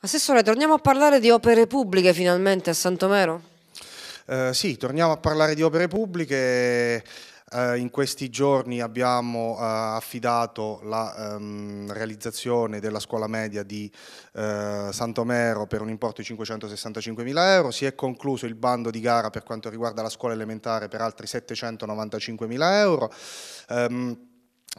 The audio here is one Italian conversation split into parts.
Assessore, torniamo a parlare di opere pubbliche finalmente a Santomero? Eh, sì, torniamo a parlare di opere pubbliche. Eh, in questi giorni abbiamo eh, affidato la ehm, realizzazione della scuola media di eh, Santomero per un importo di 565 mila euro, si è concluso il bando di gara per quanto riguarda la scuola elementare per altri 795 mila euro. Ehm,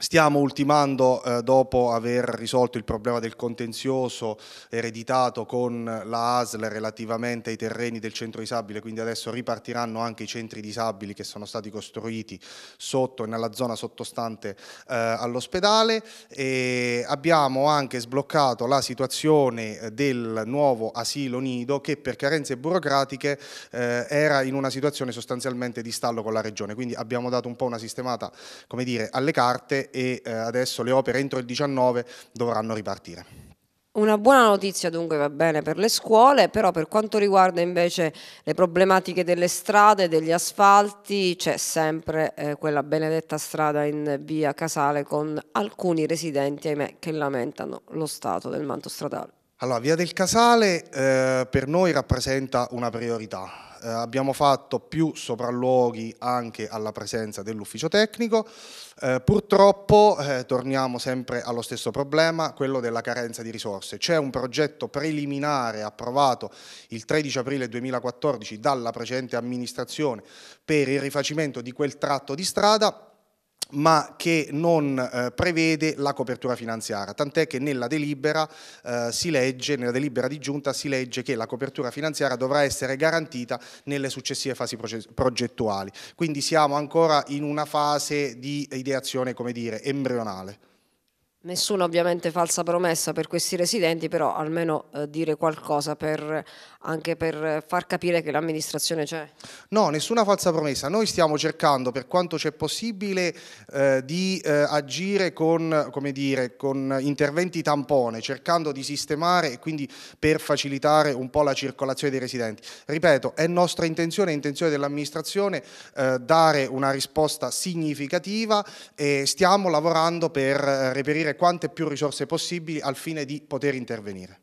Stiamo ultimando, eh, dopo aver risolto il problema del contenzioso ereditato con la ASL relativamente ai terreni del centro disabile, quindi adesso ripartiranno anche i centri disabili che sono stati costruiti sotto e nella zona sottostante eh, all'ospedale. Abbiamo anche sbloccato la situazione eh, del nuovo asilo nido che per carenze burocratiche eh, era in una situazione sostanzialmente di stallo con la regione, quindi abbiamo dato un po' una sistemata come dire, alle carte e eh, adesso le opere entro il 19 dovranno ripartire. Una buona notizia dunque va bene per le scuole, però per quanto riguarda invece le problematiche delle strade, degli asfalti, c'è sempre eh, quella benedetta strada in via Casale con alcuni residenti, ahimè, che lamentano lo stato del manto stradale. Allora, Via del Casale eh, per noi rappresenta una priorità. Eh, abbiamo fatto più sopralluoghi anche alla presenza dell'ufficio tecnico. Eh, purtroppo eh, torniamo sempre allo stesso problema, quello della carenza di risorse. C'è un progetto preliminare approvato il 13 aprile 2014 dalla precedente amministrazione per il rifacimento di quel tratto di strada ma che non eh, prevede la copertura finanziaria, tant'è che nella delibera, eh, si legge, nella delibera di giunta si legge che la copertura finanziaria dovrà essere garantita nelle successive fasi progettuali, quindi siamo ancora in una fase di ideazione come dire, embrionale. Nessuna ovviamente falsa promessa per questi residenti, però almeno eh, dire qualcosa per, anche per far capire che l'amministrazione c'è. No, nessuna falsa promessa. Noi stiamo cercando per quanto c'è possibile eh, di eh, agire con, dire, con, interventi tampone, cercando di sistemare e quindi per facilitare un po' la circolazione dei residenti. Ripeto, è nostra intenzione, è intenzione dell'amministrazione eh, dare una risposta significativa e stiamo lavorando per eh, reperire quante più risorse possibili al fine di poter intervenire.